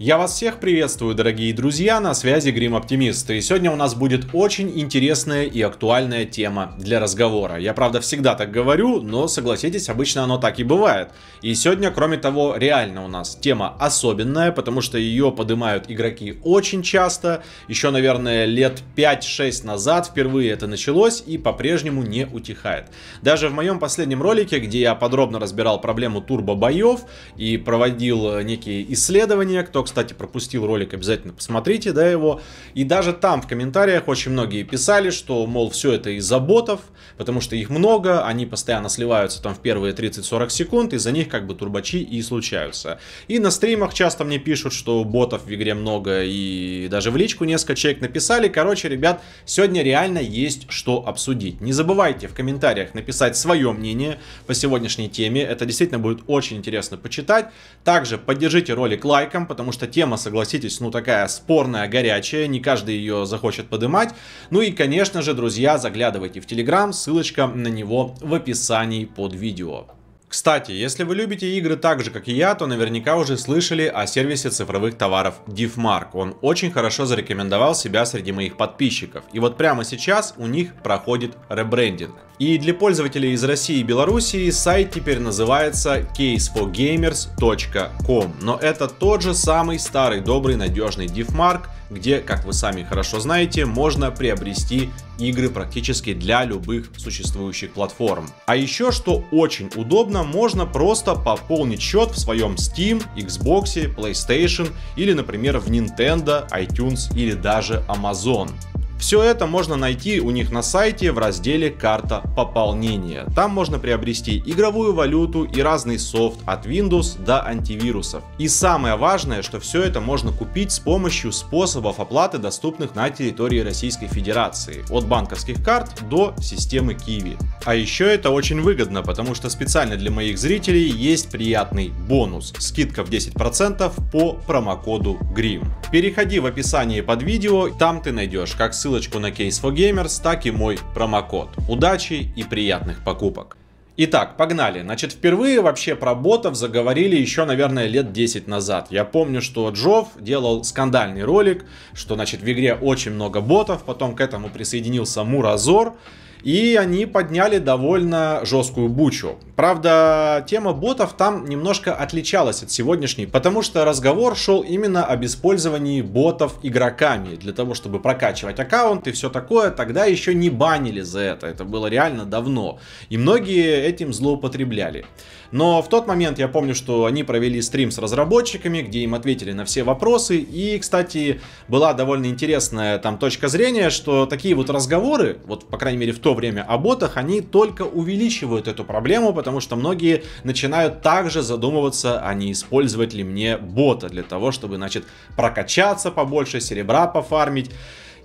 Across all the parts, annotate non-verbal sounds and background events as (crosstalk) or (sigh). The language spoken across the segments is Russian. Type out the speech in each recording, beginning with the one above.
Я вас всех приветствую, дорогие друзья, на связи Грим Оптимист. И сегодня у нас будет очень интересная и актуальная тема для разговора. Я, правда, всегда так говорю, но, согласитесь, обычно оно так и бывает. И сегодня, кроме того, реально у нас тема особенная, потому что ее поднимают игроки очень часто. Еще, наверное, лет 5-6 назад впервые это началось и по-прежнему не утихает. Даже в моем последнем ролике, где я подробно разбирал проблему турбо-боев и проводил э, некие исследования, кто, кстати, пропустил ролик, обязательно посмотрите, да, его. И даже там в комментариях очень многие писали, что, мол, все это из-за ботов, потому что их много, они постоянно сливаются там в первые 30-40 секунд, из-за них как бы турбачи и случаются. И на стримах часто мне пишут, что ботов в игре много, и даже в личку несколько человек написали. Короче, ребят, сегодня реально есть что обсудить. Не забывайте в комментариях написать свое мнение по сегодняшней теме, это действительно будет очень интересно почитать. Также поддержите ролик лайком, потому что что тема, согласитесь, ну такая спорная, горячая, не каждый ее захочет подымать. Ну и, конечно же, друзья, заглядывайте в Телеграм, ссылочка на него в описании под видео. Кстати, если вы любите игры так же, как и я, то наверняка уже слышали о сервисе цифровых товаров DiffMark. Он очень хорошо зарекомендовал себя среди моих подписчиков. И вот прямо сейчас у них проходит ребрендинг. И для пользователей из России и Белоруссии сайт теперь называется caseforgamers.com. Но это тот же самый старый добрый надежный DiffMark, где, как вы сами хорошо знаете, можно приобрести игры практически для любых существующих платформ. А еще, что очень удобно, можно просто пополнить счет в своем Steam, Xbox, PlayStation или, например, в Nintendo, iTunes или даже Amazon. Все это можно найти у них на сайте в разделе «Карта пополнения». Там можно приобрести игровую валюту и разный софт от Windows до антивирусов. И самое важное, что все это можно купить с помощью способов оплаты, доступных на территории Российской Федерации, от банковских карт до системы Kiwi. А еще это очень выгодно, потому что специально для моих зрителей есть приятный бонус – скидка в 10% по промокоду GRIM. Переходи в описание под видео, там ты найдешь как ссылку ссылочку на Case for Gamers, так и мой промокод. Удачи и приятных покупок! Итак, погнали. Значит, впервые вообще про ботов заговорили еще, наверное, лет 10 назад. Я помню, что Джов делал скандальный ролик, что, значит, в игре очень много ботов, потом к этому присоединился Муразор, и они подняли довольно жесткую бучу. Правда, тема ботов там немножко отличалась от сегодняшней, потому что разговор шел именно об использовании ботов игроками для того, чтобы прокачивать аккаунт и все такое. Тогда еще не банили за это, это было реально давно. И многие этим злоупотребляли. Но в тот момент я помню, что они провели стрим с разработчиками, где им ответили на все вопросы. И, кстати, была довольно интересная там точка зрения, что такие вот разговоры, вот по крайней мере в то время о ботах, они только увеличивают эту проблему, потому что многие начинают также задумываться, а не использовать ли мне бота для того, чтобы, значит, прокачаться побольше, серебра пофармить.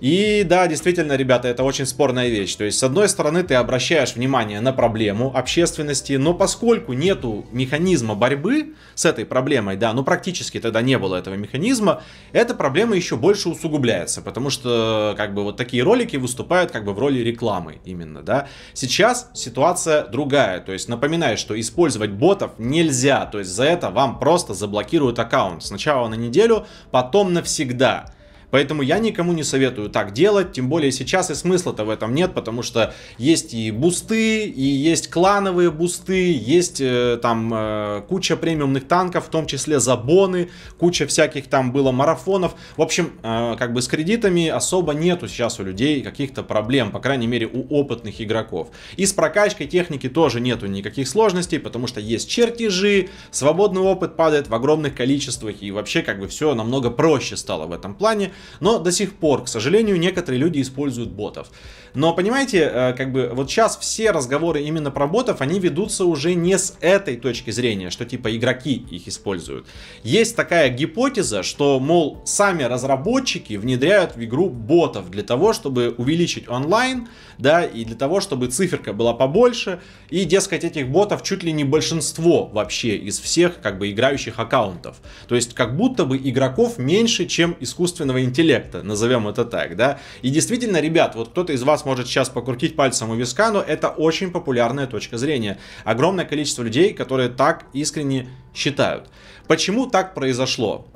И да, действительно, ребята, это очень спорная вещь. То есть, с одной стороны, ты обращаешь внимание на проблему общественности, но поскольку нету механизма борьбы с этой проблемой, да, ну практически тогда не было этого механизма, эта проблема еще больше усугубляется, потому что как бы вот такие ролики выступают как бы в роли рекламы именно, да. Сейчас ситуация другая, то есть напоминаю, что использовать ботов нельзя, то есть за это вам просто заблокируют аккаунт сначала на неделю, потом навсегда. Поэтому я никому не советую так делать, тем более сейчас и смысла-то в этом нет, потому что есть и бусты, и есть клановые бусты, есть э, там э, куча премиумных танков, в том числе забоны, куча всяких там было марафонов. В общем, э, как бы с кредитами особо нету сейчас у людей каких-то проблем, по крайней мере у опытных игроков. И с прокачкой техники тоже нету никаких сложностей, потому что есть чертежи, свободный опыт падает в огромных количествах и вообще как бы все намного проще стало в этом плане но до сих пор, к сожалению, некоторые люди используют ботов. Но понимаете, э, как бы вот сейчас все разговоры именно про ботов, они ведутся уже не с этой точки зрения, что типа игроки их используют. Есть такая гипотеза, что, мол, сами разработчики внедряют в игру ботов для того, чтобы увеличить онлайн, да, и для того, чтобы циферка была побольше, и, дескать, этих ботов чуть ли не большинство вообще из всех, как бы, играющих аккаунтов. То есть, как будто бы игроков меньше, чем искусственного интеллекта, назовем это так, да. И действительно, ребят, вот кто-то из вас может сейчас покрутить пальцем у виска, но это очень популярная точка зрения. Огромное количество людей, которые так искренне считают. Почему так произошло?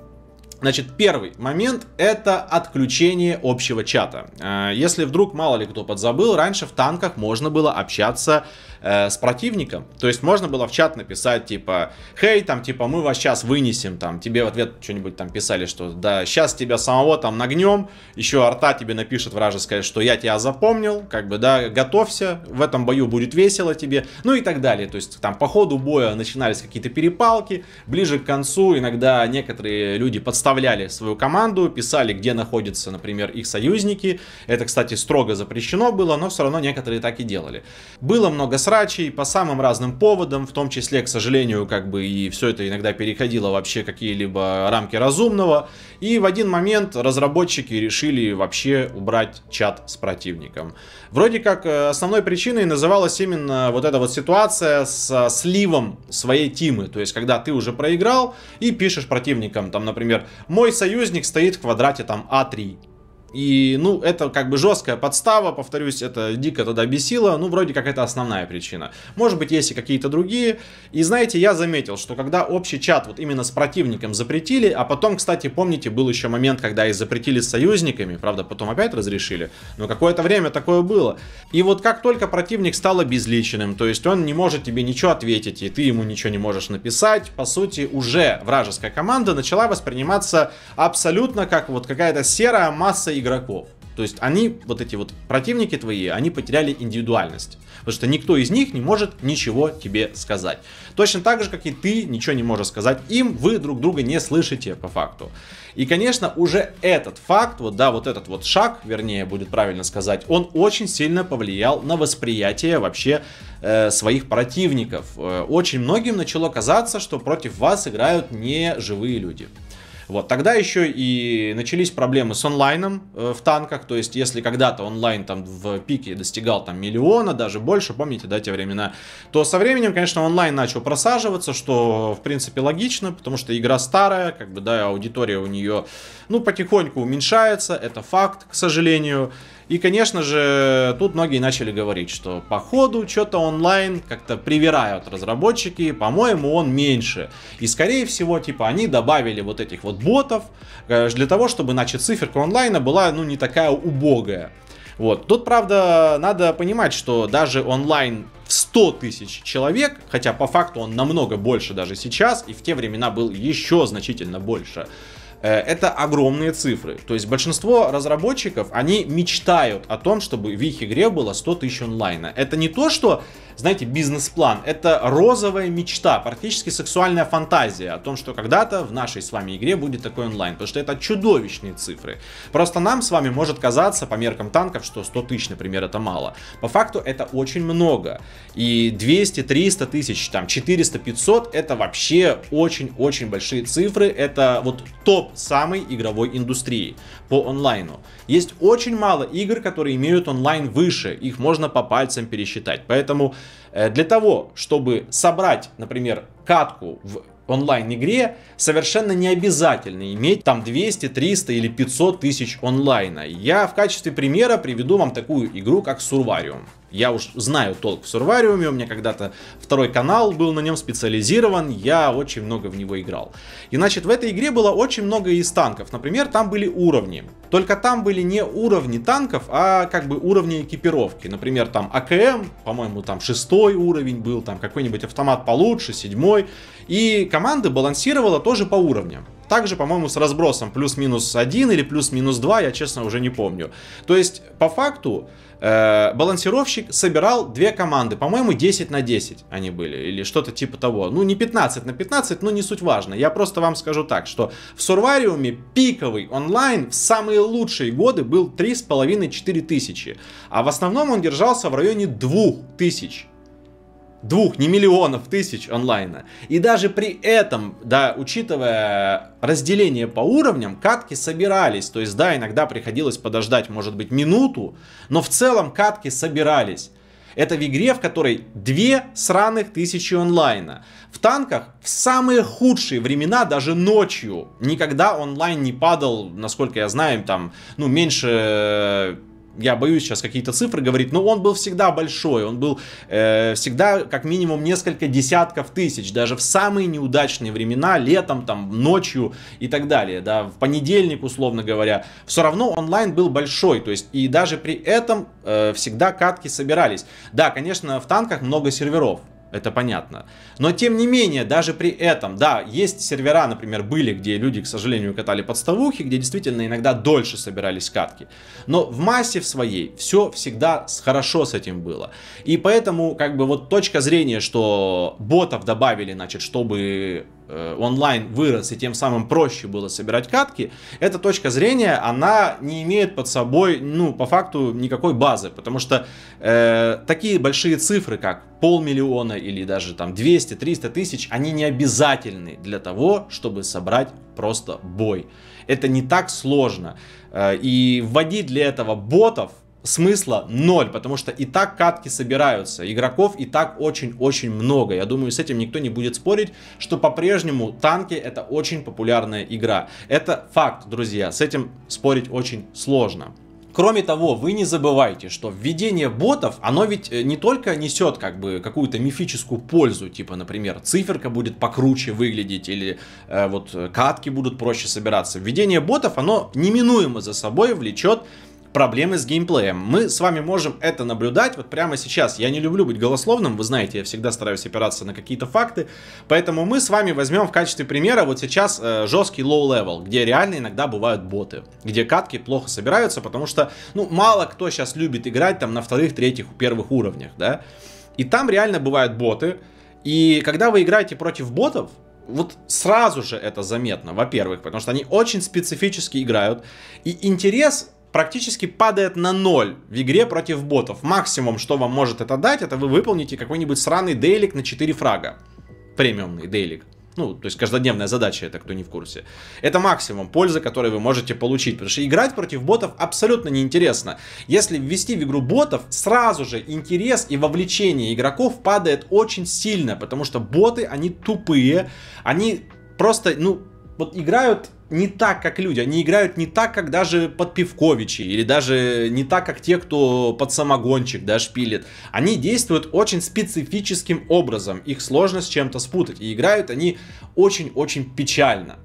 Значит, первый момент – это отключение общего чата. Э, если вдруг мало ли кто подзабыл, раньше в танках можно было общаться э, с противником. То есть можно было в чат написать, типа, хей, там, типа, мы вас сейчас вынесем, там, тебе в ответ что-нибудь там писали, что, да, сейчас тебя самого там нагнем, еще арта тебе напишет вражеская, что я тебя запомнил, как бы, да, готовься, в этом бою будет весело тебе, ну и так далее. То есть там по ходу боя начинались какие-то перепалки, ближе к концу иногда некоторые люди подставляли свою команду, писали, где находятся, например, их союзники. Это, кстати, строго запрещено было, но все равно некоторые так и делали. Было много срачей по самым разным поводам, в том числе, к сожалению, как бы и все это иногда переходило вообще какие-либо рамки разумного. И в один момент разработчики решили вообще убрать чат с противником. Вроде как э, основной причиной называлась именно вот эта вот ситуация с сливом своей тимы. То есть, когда ты уже проиграл и пишешь противникам, там, например, мой союзник стоит в квадрате там А3. И, ну, это как бы жесткая подстава, повторюсь, это дико тогда бесило, ну, вроде как это основная причина. Может быть, есть и какие-то другие. И, знаете, я заметил, что когда общий чат вот именно с противником запретили, а потом, кстати, помните, был еще момент, когда их запретили с союзниками, правда, потом опять разрешили, но какое-то время такое было. И вот как только противник стал обезличенным, то есть он не может тебе ничего ответить, и ты ему ничего не можешь написать, по сути, уже вражеская команда начала восприниматься абсолютно как вот какая-то серая масса игроков. То есть они, вот эти вот противники твои, они потеряли индивидуальность. Потому что никто из них не может ничего тебе сказать. Точно так же, как и ты ничего не можешь сказать им, вы друг друга не слышите по факту. И, конечно, уже этот факт, вот да, вот этот вот шаг, вернее, будет правильно сказать, он очень сильно повлиял на восприятие вообще э, своих противников. Э, очень многим начало казаться, что против вас играют не живые люди. Вот, тогда еще и начались проблемы с онлайном э, в танках, то есть если когда-то онлайн там в пике достигал там миллиона, даже больше, помните, да, те времена, то со временем, конечно, онлайн начал просаживаться, что, в принципе, логично, потому что игра старая, как бы, да, аудитория у нее, ну, потихоньку уменьшается, это факт, к сожалению, и, конечно же, тут многие начали говорить, что по ходу что-то онлайн как-то привирают разработчики, по-моему, он меньше. И, скорее всего, типа, они добавили вот этих вот ботов э, для того, чтобы, значит, циферка онлайна была, ну, не такая убогая. Вот. Тут, правда, надо понимать, что даже онлайн в 100 тысяч человек, хотя по факту он намного больше даже сейчас, и в те времена был еще значительно больше, Э, это огромные цифры. То есть большинство разработчиков, они мечтают о том, чтобы в их игре было 100 тысяч онлайна. Это не то, что, знаете, бизнес-план, это розовая мечта, практически сексуальная фантазия о том, что когда-то в нашей с вами игре будет такой онлайн, потому что это чудовищные цифры. Просто нам с вами может казаться по меркам танков, что 100 тысяч, например, это мало. По факту это очень много. И 200, 300 тысяч, там 400, 500 это вообще очень-очень большие цифры. Это вот топ самой игровой индустрии по онлайну. Есть очень мало игр, которые имеют онлайн выше, их можно по пальцам пересчитать. Поэтому э, для того, чтобы собрать, например, катку в онлайн-игре совершенно не обязательно иметь там 200, 300 или 500 тысяч онлайна. Я в качестве примера приведу вам такую игру, как Сурвариум. Я уж знаю толк в Сурвариуме, у меня когда-то второй канал был на нем специализирован, я очень много в него играл. И значит, в этой игре было очень много из танков. Например, там были уровни. Только там были не уровни танков, а как бы уровни экипировки. Например, там АКМ, по-моему, там шестой уровень был, там какой-нибудь автомат получше, седьмой. И команды балансировала тоже по уровням. Также, по-моему, с разбросом плюс-минус один или плюс-минус два, я честно уже не помню. То есть, по факту, э, балансировщик собирал две команды, по-моему, 10 на 10 они были, или что-то типа того. Ну, не 15 на 15, но не суть важно. Я просто вам скажу так, что в Сурвариуме пиковый онлайн в самые самые лучшие годы был 3,5-4 тысячи, а в основном он держался в районе 2 тысяч. Двух, не миллионов тысяч онлайна. И даже при этом, да, учитывая разделение по уровням, катки собирались. То есть, да, иногда приходилось подождать, может быть, минуту, но в целом катки собирались. Это в игре, в которой две сраных тысячи онлайна. В танках в самые худшие времена, даже ночью, никогда онлайн не падал, насколько я знаю, там, ну, меньше я боюсь сейчас какие-то цифры говорить, но он был всегда большой, он был э, всегда как минимум несколько десятков тысяч, даже в самые неудачные времена, летом, там, ночью и так далее, да, в понедельник, условно говоря, все равно онлайн был большой, то есть и даже при этом э, всегда катки собирались. Да, конечно, в танках много серверов, это понятно. Но тем не менее, даже при этом, да, есть сервера, например, были, где люди, к сожалению, катали подставухи, где действительно иногда дольше собирались катки. Но в массе в своей все всегда хорошо с этим было. И поэтому, как бы, вот точка зрения, что ботов добавили, значит, чтобы Э, онлайн вырос и тем самым проще было собирать катки, эта точка зрения, она не имеет под собой, ну, по факту никакой базы, потому что э, такие большие цифры, как полмиллиона или даже там 200-300 тысяч, они не обязательны для того, чтобы собрать просто бой. Это не так сложно. Э, и вводить для этого ботов смысла ноль, потому что и так катки собираются, игроков и так очень-очень много. Я думаю, с этим никто не будет спорить, что по-прежнему танки это очень популярная игра. Это факт, друзья, с этим спорить очень сложно. Кроме того, вы не забывайте, что введение ботов, оно ведь э, не только несет как бы какую-то мифическую пользу, типа, например, циферка будет покруче выглядеть или э, вот катки будут проще собираться. Введение ботов, оно неминуемо за собой влечет проблемы с геймплеем. Мы с вами можем это наблюдать вот прямо сейчас. Я не люблю быть голословным, вы знаете, я всегда стараюсь опираться на какие-то факты. Поэтому мы с вами возьмем в качестве примера вот сейчас э, жесткий low-level, где реально иногда бывают боты, где катки плохо собираются, потому что, ну, мало кто сейчас любит играть там на вторых, третьих, первых уровнях, да. И там реально бывают боты. И когда вы играете против ботов, вот сразу же это заметно, во-первых, потому что они очень специфически играют, и интерес практически падает на ноль в игре против ботов. Максимум, что вам может это дать, это вы выполните какой-нибудь сраный дейлик на 4 фрага. Премиумный дейлик. Ну, то есть каждодневная задача, это кто не в курсе. Это максимум пользы, которую вы можете получить. Потому что играть против ботов абсолютно неинтересно. Если ввести в игру ботов, сразу же интерес и вовлечение игроков падает очень сильно. Потому что боты, они тупые. Они просто, ну, вот играют не так, как люди. Они играют не так, как даже под Пивковичи, или даже не так, как те, кто под самогончик, да, шпилит. Они действуют очень специфическим образом, их сложно с чем-то спутать, и играют они очень-очень печально.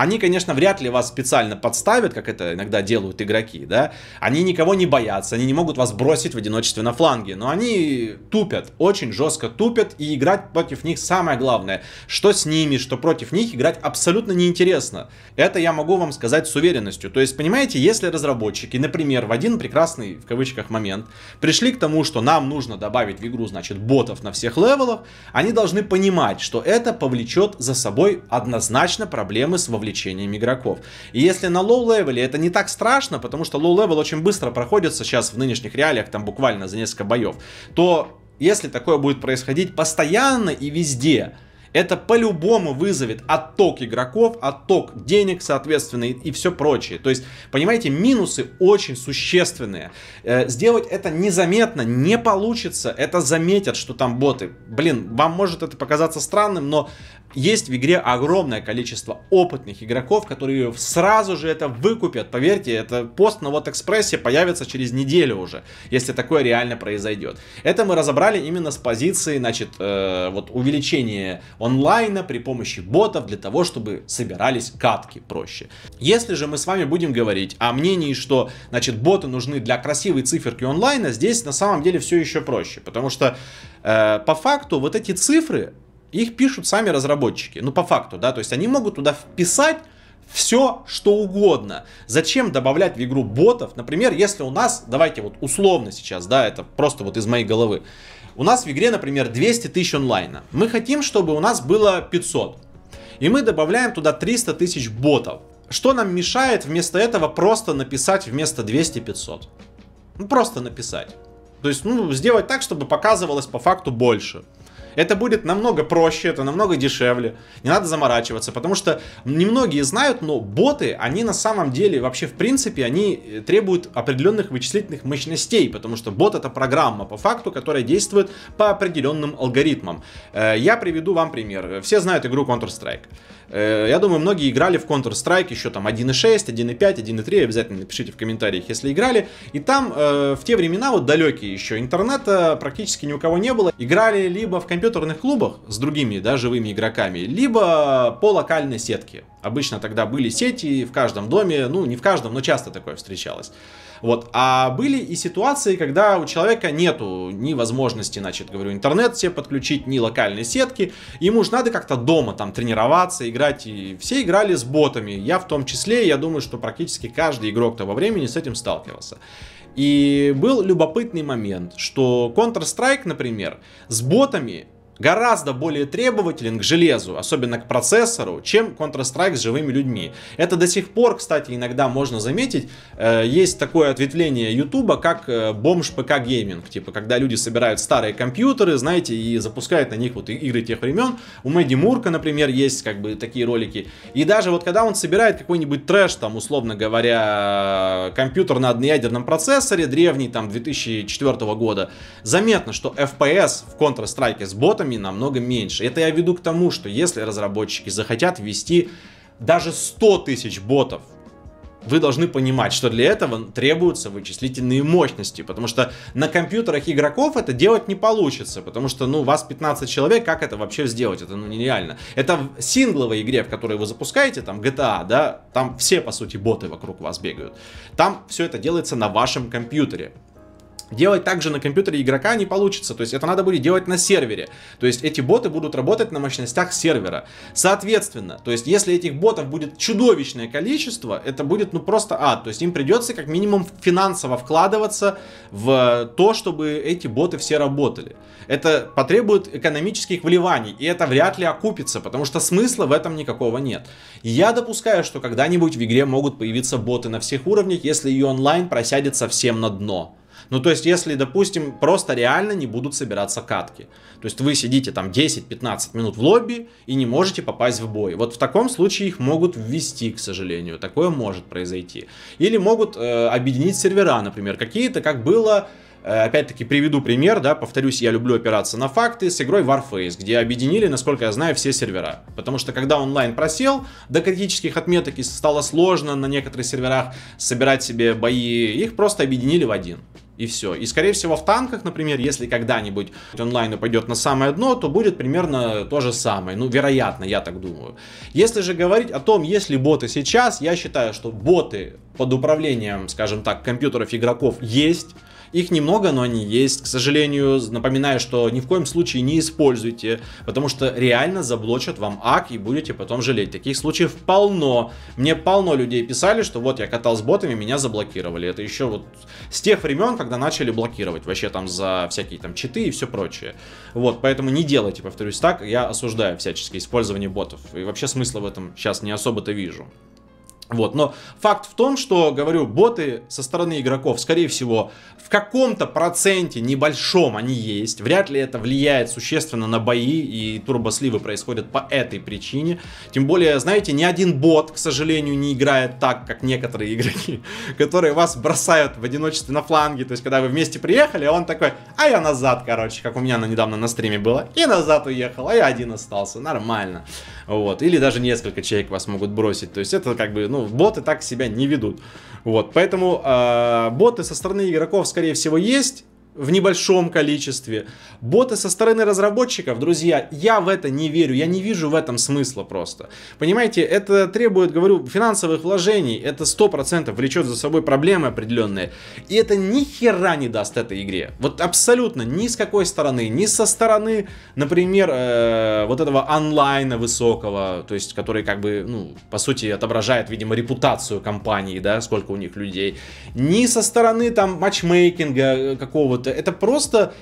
Они, конечно, вряд ли вас специально подставят, как это иногда делают игроки, да. Они никого не боятся, они не могут вас бросить в одиночестве на фланге. Но они тупят, очень жестко тупят, и играть против них самое главное. Что с ними, что против них, играть абсолютно неинтересно. Это я могу вам сказать с уверенностью. То есть, понимаете, если разработчики, например, в один прекрасный, в кавычках, момент, пришли к тому, что нам нужно добавить в игру, значит, ботов на всех левелах, они должны понимать, что это повлечет за собой однозначно проблемы с вовлечением привлечением игроков. И если на лоу-левеле это не так страшно, потому что лоу-левел очень быстро проходится сейчас в нынешних реалиях, там буквально за несколько боев, то если такое будет происходить постоянно и везде, это по-любому вызовет отток игроков, отток денег, соответственно, и, и все прочее. То есть, понимаете, минусы очень существенные. Э, сделать это незаметно не получится. Это заметят, что там боты. Блин, вам может это показаться странным, но есть в игре огромное количество опытных игроков, которые сразу же это выкупят. Поверьте, это пост на вот экспрессе появится через неделю уже, если такое реально произойдет. Это мы разобрали именно с позиции, значит, э, вот увеличения онлайна при помощи ботов для того, чтобы собирались катки проще. Если же мы с вами будем говорить о мнении, что, значит, боты нужны для красивой циферки онлайна, здесь на самом деле все еще проще, потому что э, по факту вот эти цифры их пишут сами разработчики, ну по факту, да, то есть они могут туда вписать все, что угодно. Зачем добавлять в игру ботов? Например, если у нас, давайте вот условно сейчас, да, это просто вот из моей головы. У нас в игре, например, 200 тысяч онлайна. Мы хотим, чтобы у нас было 500. И мы добавляем туда 300 тысяч ботов. Что нам мешает вместо этого просто написать вместо 200-500? Ну, просто написать. То есть, ну, сделать так, чтобы показывалось по факту больше. Это будет намного проще, это намного дешевле. Не надо заморачиваться, потому что немногие знают, но боты, они на самом деле вообще в принципе, они э, требуют определенных вычислительных мощностей, потому что бот это программа по факту, которая действует по определенным алгоритмам. Э, я приведу вам пример. Все знают игру Counter-Strike. Э, я думаю, многие играли в Counter-Strike еще там 1.6, 1.5, 1.3, обязательно напишите в комментариях, если играли. И там э, в те времена, вот далекие еще, интернета практически ни у кого не было. Играли либо в компьютерных клубах с другими, да, живыми игроками, либо по локальной сетке. Обычно тогда были сети в каждом доме, ну не в каждом, но часто такое встречалось. Вот. А были и ситуации, когда у человека нету ни возможности, значит, говорю, интернет себе подключить, ни локальной сетки. Ему же надо как-то дома там тренироваться, играть. И все играли с ботами. Я в том числе, я думаю, что практически каждый игрок того времени с этим сталкивался. И был любопытный момент, что Counter-Strike, например, с ботами гораздо более требователен к железу, особенно к процессору, чем Counter-Strike с живыми людьми. Это до сих пор, кстати, иногда можно заметить, э, есть такое ответвление Ютуба, как э, бомж ПК гейминг, типа, когда люди собирают старые компьютеры, знаете, и запускают на них вот игры тех времен. У Мэдди Мурка, например, есть как бы такие ролики. И даже вот когда он собирает какой-нибудь трэш, там, условно говоря, компьютер на одноядерном процессоре, древний, там, 2004 года, заметно, что FPS в Counter-Strike с ботами нормами намного меньше. Это я веду к тому, что если разработчики захотят ввести даже 100 тысяч ботов, вы должны понимать, что для этого требуются вычислительные мощности, потому что на компьютерах игроков это делать не получится, потому что, ну, у вас 15 человек, как это вообще сделать? Это, ну, нереально. Это в сингловой игре, в которой вы запускаете, там, GTA, да, там все, по сути, боты вокруг вас бегают. Там все это делается на вашем компьютере. Делать также на компьютере игрока не получится, то есть это надо будет делать на сервере. То есть эти боты будут работать на мощностях сервера. Соответственно, то есть если этих ботов будет чудовищное количество, это будет ну просто ад. То есть им придется как минимум финансово вкладываться в то, чтобы эти боты все работали. Это потребует экономических вливаний, и это вряд ли окупится, потому что смысла в этом никакого нет. Я допускаю, что когда-нибудь в игре могут появиться боты на всех уровнях, если ее онлайн просядет совсем на дно. Ну, то есть, если, допустим, просто реально не будут собираться катки. То есть, вы сидите там 10-15 минут в лобби и не можете попасть в бой. Вот в таком случае их могут ввести, к сожалению. Такое может произойти. Или могут э, объединить сервера, например, какие-то, как было... Э, опять-таки приведу пример, да, повторюсь, я люблю опираться на факты с игрой Warface, где объединили, насколько я знаю, все сервера. Потому что когда онлайн просел до критических отметок и стало сложно на некоторых серверах собирать себе бои, их просто объединили в один и все. И, скорее всего, в танках, например, если когда-нибудь онлайн упадет на самое дно, то будет примерно то же самое. Ну, вероятно, я так думаю. Если же говорить о том, есть ли боты сейчас, я считаю, что боты под управлением, скажем так, компьютеров игроков есть. Их немного, но они есть. К сожалению, напоминаю, что ни в коем случае не используйте, потому что реально заблочат вам ак и будете потом жалеть. Таких случаев полно. Мне полно людей писали, что вот я катал с ботами, меня заблокировали. Это еще вот с тех времен, когда начали блокировать вообще там за всякие там читы и все прочее. Вот, поэтому не делайте, повторюсь, так. Я осуждаю всяческие использование ботов. И вообще смысла в этом сейчас не особо-то вижу. Вот, но факт в том, что, говорю, боты со стороны игроков, скорее всего, в каком-то проценте небольшом они есть. Вряд ли это влияет существенно на бои, и турбосливы происходят по этой причине. Тем более, знаете, ни один бот, к сожалению, не играет так, как некоторые игроки, (laughs) которые вас бросают в одиночестве на фланге. То есть, когда вы вместе приехали, а он такой, а я назад, короче, как у меня недавно на стриме было. И назад уехал, а я один остался. Нормально. Вот. Или даже несколько человек вас могут бросить. То есть, это как бы, ну, ну, боты так себя не ведут. Вот, поэтому э, боты со стороны игроков, скорее всего, есть в небольшом количестве. Боты со стороны разработчиков, друзья, я в это не верю, я не вижу в этом смысла просто. Понимаете, это требует, говорю, финансовых вложений, это 100% влечет за собой проблемы определенные. И это ни хера не даст этой игре. Вот абсолютно ни с какой стороны, ни со стороны, например, э, вот этого онлайна высокого, то есть, который как бы, ну, по сути, отображает, видимо, репутацию компании, да, сколько у них людей, ни со стороны там матчмейкинга э, какого-то, опыта, э, это просто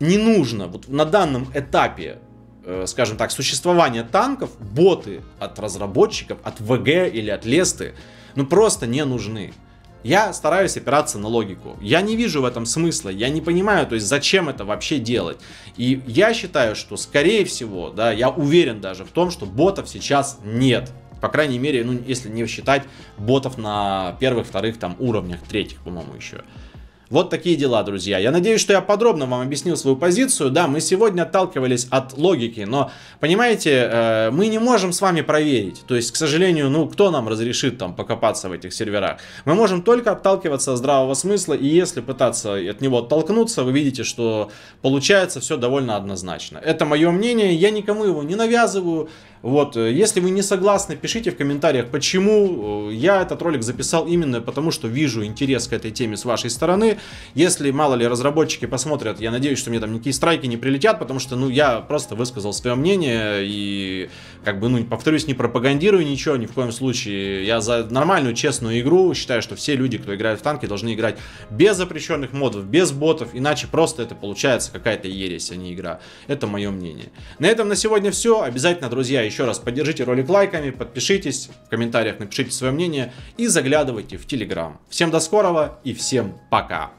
не нужно. Вот на данном этапе, э, скажем так, существования танков, боты от разработчиков, от ВГ или от Лесты, ну просто не нужны. Я стараюсь опираться на логику. Я не вижу в этом смысла, я не понимаю, то есть зачем это вообще делать. И я считаю, что скорее всего, да, я уверен даже в том, что ботов сейчас нет. По крайней мере, ну, если не считать ботов на первых, вторых там уровнях, третьих, по-моему, еще. Вот такие дела, друзья. Я надеюсь, что я подробно вам объяснил свою позицию. Да, мы сегодня отталкивались от логики, но, понимаете, э, мы не можем с вами проверить. То есть, к сожалению, ну, кто нам разрешит там покопаться в этих серверах? Мы можем только отталкиваться от здравого смысла, и если пытаться от него оттолкнуться, вы видите, что получается все довольно однозначно. Это мое мнение, я никому его не навязываю. Вот, э, если вы не согласны, пишите в комментариях, почему э, я этот ролик записал именно потому, что вижу интерес к этой теме с вашей стороны. Если, мало ли, разработчики посмотрят, я надеюсь, что мне там никакие страйки не прилетят, потому что, ну, я просто высказал свое мнение и как бы, ну, повторюсь, не пропагандирую ничего, ни в коем случае. Я за нормальную, честную игру считаю, что все люди, кто играет в танки, должны играть без запрещенных модов, без ботов, иначе просто это получается какая-то ересь, а не игра. Это мое мнение. На этом на сегодня все. Обязательно, друзья, еще раз поддержите ролик лайками, подпишитесь, в комментариях напишите свое мнение и заглядывайте в Телеграм. Всем до скорого и всем пока!